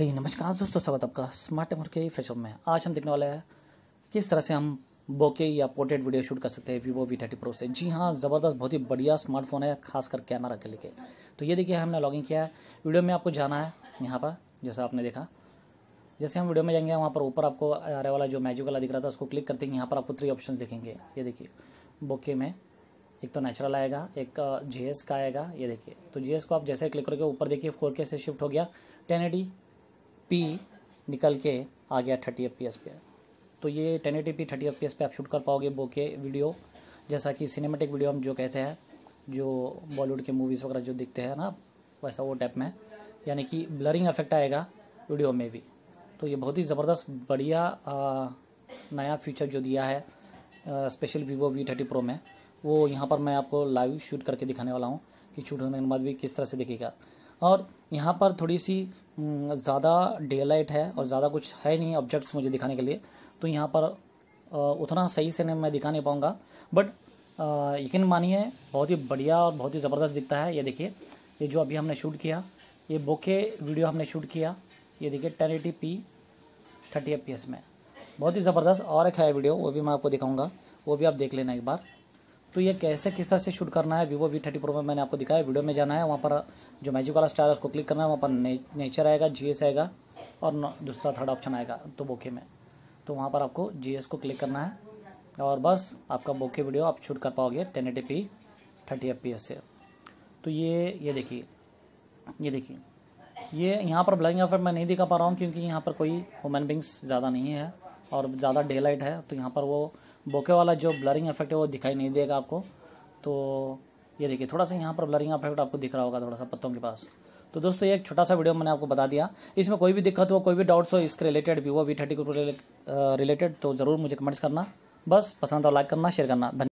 हे hey, नमस्कार दोस्तों स्वागत आपका स्मार्ट एम के फैशन में आज हम देखने वाले हैं किस तरह से हम बोके या पोर्ट्रेट वीडियो शूट कर सकते हैं वीवो वी थर्टी प्रो से जी हाँ ज़बरदस्त बहुत ही बढ़िया स्मार्टफोन है खासकर कैमरा के लेके तो ये देखिए हमने लॉगिन किया है वीडियो में आपको जाना है यहाँ पर जैसा आपने देखा जैसे हम वीडियो में जाएंगे वहाँ पर ऊपर आपको आ रहे वाला जो मैजिक वाला दिख रहा था उसको क्लिक करते हैं यहाँ पर आपको थ्री ऑप्शन दिखेंगे ये देखिए बोके में एक तो नेचुरल आएगा एक जे का आएगा ये देखिए तो जे को आप जैसे क्लिक करके ऊपर देखिए फोर से शिफ्ट हो गया टेन पी निकल के आ गया थर्टी एफ पी एस पे तो ये ten eighty P thirty F P S पे आप शूट कर पाओगे के वीडियो जैसा कि सिनेमेटिक वीडियो हम जो कहते हैं जो बॉलीवुड के मूवीज़ वगैरह जो दिखते हैं ना वैसा वो टाइप में यानी कि ब्लरिंग इफेक्ट आएगा वीडियो में भी तो ये बहुत ही ज़बरदस्त बढ़िया आ, नया फीचर जो दिया है आ, special Vivo V thirty pro में वो यहाँ पर मैं आपको लाइव शूट करके दिखाने वाला हूँ कि शूट होने के बाद भी किस तरह से दिखेगा और यहाँ पर थोड़ी सी ज़्यादा डे लाइट है और ज़्यादा कुछ है नहीं ऑब्जेक्ट्स मुझे दिखाने के लिए तो यहाँ पर उतना सही से नहीं मैं दिखा नहीं पाऊँगा बट यकीन मानिए बहुत ही बढ़िया और बहुत ही ज़बरदस्त दिखता है ये देखिए ये जो अभी हमने शूट किया ये बोके वीडियो हमने शूट किया ये देखिए ten eighty P thirty F P S में बहुत ही ज़बरदस्त और एक है वीडियो वो भी मैं आपको दिखाऊंगा वो भी आप देख लेना एक बार तो ये कैसे किस तरह से शूट करना है वीवो वी थर्टी प्रो में मैंने आपको दिखाया वीडियो में जाना है वहाँ पर जो मैजिक वाला स्टार है उसको क्लिक करना है वहाँ पर ने, नेचर आएगा जी आएगा और दूसरा थर्ड ऑप्शन आएगा तो बोखे में तो वहाँ पर आपको जी को क्लिक करना है और बस आपका बोके वीडियो आप शूट कर पाओगे ten eighty P thirty F P S से तो ये ये देखिए ये देखिए ये यहाँ पर ब्लैक ऑफर मैं नहीं दिखा पा रहा हूँ क्योंकि यहाँ पर कोई वुमेन बींग्स ज़्यादा नहीं है और ज़्यादा डे लाइट है तो यहाँ पर वो बोके वाला जो ब्लरिंग इफेक्ट है वो दिखाई नहीं देगा आपको तो ये देखिए थोड़ा सा यहाँ पर ब्लरिंग इफेक्ट आपको दिख रहा होगा थोड़ा सा पत्तों के पास तो दोस्तों ये एक छोटा सा वीडियो मैंने आपको बता दिया इसमें कोई भी दिक्कत हो कोई भी डाउट्स हो इसके related Vivo V thirty related तो ज़रूर मुझे कमेंट्स करना बस पसंद हो लाइक करना शेयर करना धन्यवाद